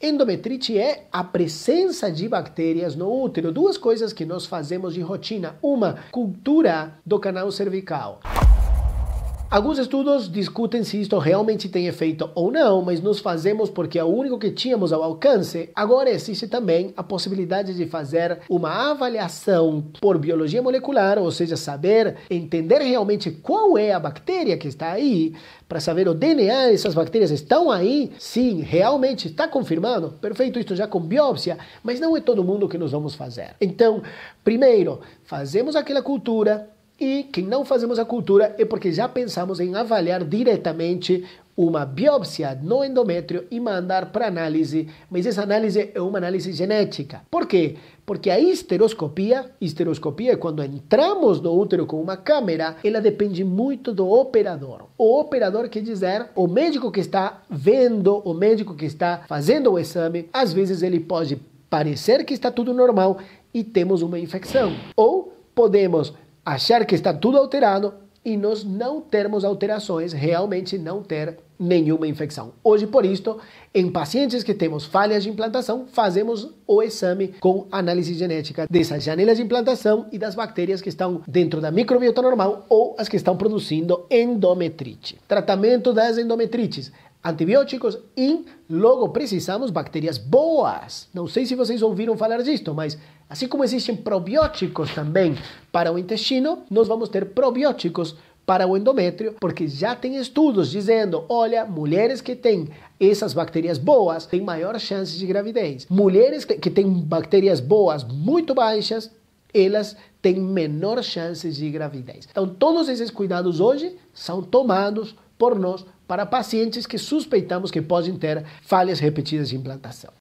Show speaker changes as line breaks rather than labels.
Endometrite é a presença de bactérias no útero. Duas coisas que nós fazemos de rotina. Uma, cultura do canal cervical. Alguns estudos discutem se isto realmente tem efeito ou não, mas nos fazemos porque é o único que tínhamos ao alcance. Agora existe também a possibilidade de fazer uma avaliação por biologia molecular, ou seja, saber entender realmente qual é a bactéria que está aí, para saber o DNA dessas bactérias estão aí, sim, realmente está confirmado. Perfeito, isto já com biópsia, mas não é todo mundo que nós vamos fazer. Então, primeiro, fazemos aquela cultura e que não fazemos a cultura é porque já pensamos em avaliar diretamente uma biópsia no endométrio e mandar para análise, mas essa análise é uma análise genética. Por quê? Porque a histeroscopia, histeroscopia é quando entramos no útero com uma câmera, ela depende muito do operador. O operador quer dizer o médico que está vendo, o médico que está fazendo o exame, às vezes ele pode parecer que está tudo normal e temos uma infecção. Ou podemos achar que está tudo alterado e nós não termos alterações, realmente não ter nenhuma infecção. Hoje, por isto, em pacientes que temos falhas de implantação, fazemos o exame com análise genética dessas janelas de implantação e das bactérias que estão dentro da microbiota normal ou as que estão produzindo endometrite. Tratamento das endometrites antibióticos e logo precisamos bactérias boas. Não sei se vocês ouviram falar disto, mas Assim como existem probióticos também para o intestino, nós vamos ter probióticos para o endométrio, porque já tem estudos dizendo, olha, mulheres que têm essas bactérias boas têm maior chance de gravidez. Mulheres que têm bactérias boas muito baixas, elas têm menor chance de gravidez. Então, todos esses cuidados hoje são tomados por nós para pacientes que suspeitamos que podem ter falhas repetidas de implantação.